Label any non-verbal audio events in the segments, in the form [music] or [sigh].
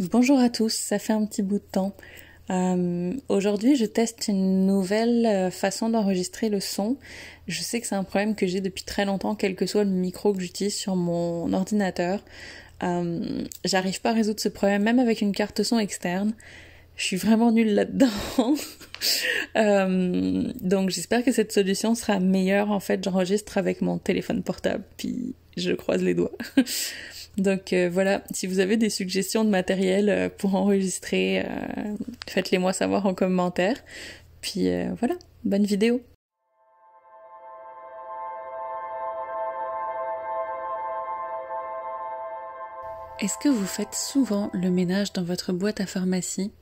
Bonjour à tous, ça fait un petit bout de temps. Euh, aujourd'hui, je teste une nouvelle euh, façon d'enregistrer le son. Je sais que c'est un problème que j'ai depuis très longtemps, quel que soit le micro que j'utilise sur mon ordinateur. Euh, j'arrive pas à résoudre ce problème, même avec une carte son externe. Je suis vraiment nulle là-dedans. [laughs] donc j'espère que cette solution sera meilleure. En fait, j'enregistre avec mon téléphone portable, puis je croise les doigts. [laughs] Donc euh, voilà, si vous avez des suggestions de matériel euh, pour enregistrer, euh, faites-les moi savoir en commentaire. Puis voilà, bonne vidéo. Est-ce que vous faites souvent le ménage dans votre boîte à pharmacie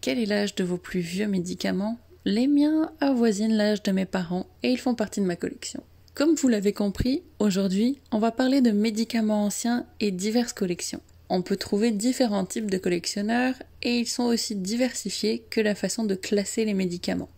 Quel est l'âge de vos plus vieux médicaments Les miens avoisinent l'âge de mes parents et ils font partie de ma collection. Comme vous l'avez compris, aujourd'hui, on va parler de médicaments anciens et diverses collections. On peut trouver différents types de collectionneurs et ils sont aussi diversifiés que la façon de classer les médicaments.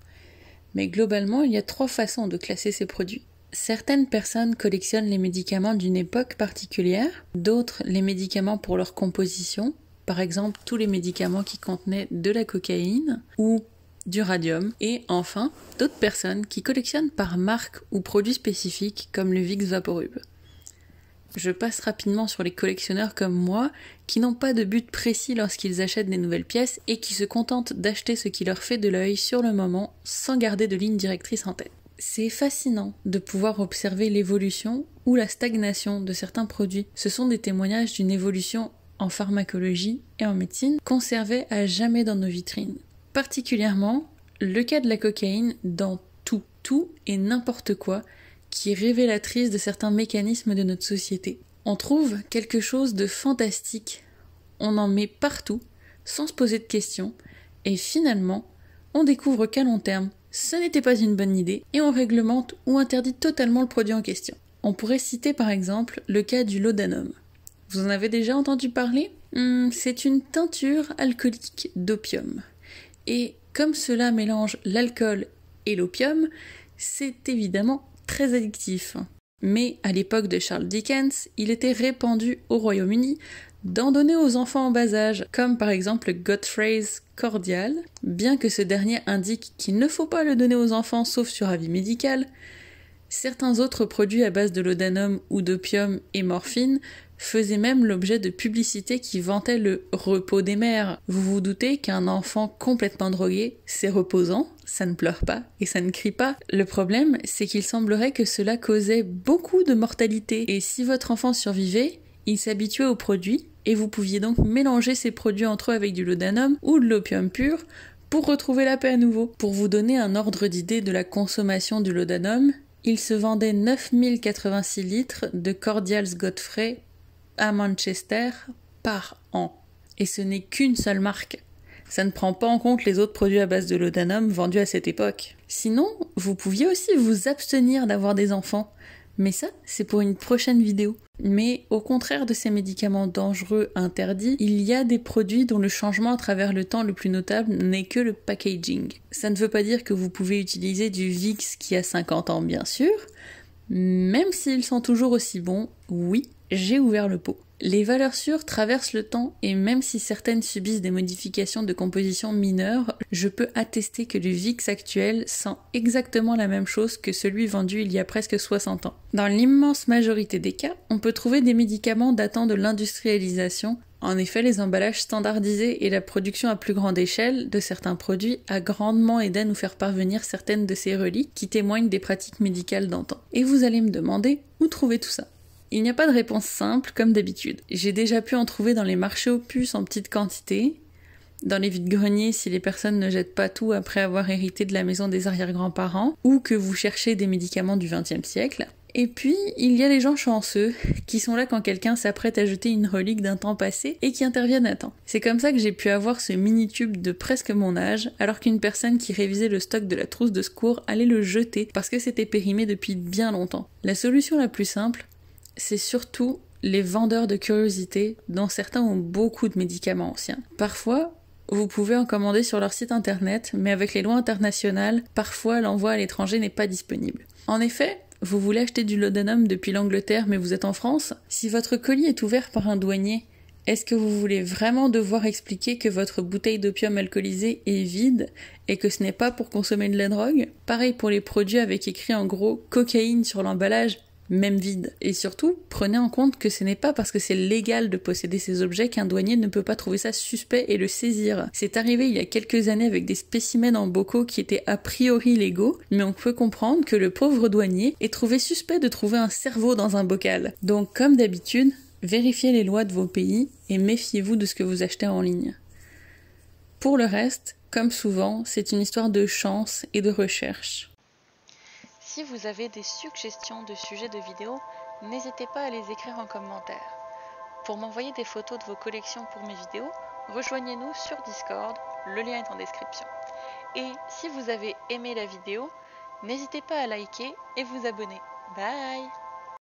Mais globalement, il y a trois façons de classer ces produits. Certaines personnes collectionnent les médicaments d'une époque particulière, d'autres les médicaments pour leur composition, par exemple tous les médicaments qui contenaient de la cocaïne, ou du radium et enfin d'autres personnes qui collectionnent par marque ou produit spécifique comme le VIX Vaporub. Je passe rapidement sur les collectionneurs comme moi qui n'ont pas de but précis lorsqu'ils achètent des nouvelles pièces et qui se contentent d'acheter ce qui leur fait de l'œil sur le moment sans garder de ligne directrice en tête. C'est fascinant de pouvoir observer l'évolution ou la stagnation de certains produits. Ce sont des témoignages d'une évolution en pharmacologie et en médecine conservée à jamais dans nos vitrines particulièrement le cas de la cocaïne dans tout, tout et n'importe quoi qui est révélatrice de certains mécanismes de notre société. On trouve quelque chose de fantastique, on en met partout, sans se poser de questions, et finalement, on découvre qu'à long terme, ce n'était pas une bonne idée, et on réglemente ou interdit totalement le produit en question. On pourrait citer par exemple le cas du laudanum. Vous en avez déjà entendu parler hmm, C'est une teinture alcoolique d'opium. Et comme cela mélange l'alcool et l'opium, c'est évidemment très addictif. Mais à l'époque de Charles Dickens, il était répandu au Royaume-Uni d'en donner aux enfants en bas âge, comme par exemple Godfrey's Cordial, bien que ce dernier indique qu'il ne faut pas le donner aux enfants sauf sur avis médical. Certains autres produits à base de laudanum ou d'opium et morphine faisait même l'objet de publicités qui vantaient le repos des mères. Vous vous doutez qu'un enfant complètement drogué, c'est reposant, ça ne pleure pas et ça ne crie pas. Le problème, c'est qu'il semblerait que cela causait beaucoup de mortalité. Et si votre enfant survivait, il s'habituait aux produits et vous pouviez donc mélanger ces produits entre eux avec du laudanum ou de l'opium pur pour retrouver la paix à nouveau. Pour vous donner un ordre d'idée de la consommation du laudanum, il se vendait 9086 litres de Cordials Godfrey à Manchester par an. Et ce n'est qu'une seule marque. Ça ne prend pas en compte les autres produits à base de laudanum vendus à cette époque. Sinon, vous pouviez aussi vous abstenir d'avoir des enfants. Mais ça, c'est pour une prochaine vidéo. Mais au contraire de ces médicaments dangereux interdits, il y a des produits dont le changement à travers le temps le plus notable n'est que le packaging. Ça ne veut pas dire que vous pouvez utiliser du VIX qui a 50 ans, bien sûr, même s'ils sont toujours aussi bons, oui, j'ai ouvert le pot. Les valeurs sûres traversent le temps et même si certaines subissent des modifications de composition mineures, je peux attester que le VIX actuel sent exactement la même chose que celui vendu il y a presque 60 ans. Dans l'immense majorité des cas, on peut trouver des médicaments datant de l'industrialisation en effet, les emballages standardisés et la production à plus grande échelle de certains produits a grandement aidé à nous faire parvenir certaines de ces reliques qui témoignent des pratiques médicales d'antan. Et vous allez me demander où trouver tout ça. Il n'y a pas de réponse simple comme d'habitude. J'ai déjà pu en trouver dans les marchés aux puces en petite quantité, dans les vides-greniers si les personnes ne jettent pas tout après avoir hérité de la maison des arrière-grands-parents, ou que vous cherchez des médicaments du XXe siècle, et puis, il y a les gens chanceux, qui sont là quand quelqu'un s'apprête à jeter une relique d'un temps passé et qui interviennent à temps. C'est comme ça que j'ai pu avoir ce mini-tube de presque mon âge, alors qu'une personne qui révisait le stock de la trousse de secours allait le jeter parce que c'était périmé depuis bien longtemps. La solution la plus simple, c'est surtout les vendeurs de curiosités, dont certains ont beaucoup de médicaments anciens. Parfois, vous pouvez en commander sur leur site internet, mais avec les lois internationales, parfois l'envoi à l'étranger n'est pas disponible. En effet, vous voulez acheter du laudanum depuis l'Angleterre mais vous êtes en France Si votre colis est ouvert par un douanier, est-ce que vous voulez vraiment devoir expliquer que votre bouteille d'opium alcoolisé est vide et que ce n'est pas pour consommer de la drogue Pareil pour les produits avec écrit en gros cocaïne sur l'emballage, même vide. Et surtout, prenez en compte que ce n'est pas parce que c'est légal de posséder ces objets qu'un douanier ne peut pas trouver ça suspect et le saisir. C'est arrivé il y a quelques années avec des spécimens en bocaux qui étaient a priori légaux, mais on peut comprendre que le pauvre douanier est trouvé suspect de trouver un cerveau dans un bocal. Donc comme d'habitude, vérifiez les lois de vos pays et méfiez-vous de ce que vous achetez en ligne. Pour le reste, comme souvent, c'est une histoire de chance et de recherche. Si vous avez des suggestions de sujets de vidéos, n'hésitez pas à les écrire en commentaire. Pour m'envoyer des photos de vos collections pour mes vidéos, rejoignez-nous sur Discord, le lien est en description. Et si vous avez aimé la vidéo, n'hésitez pas à liker et vous abonner. Bye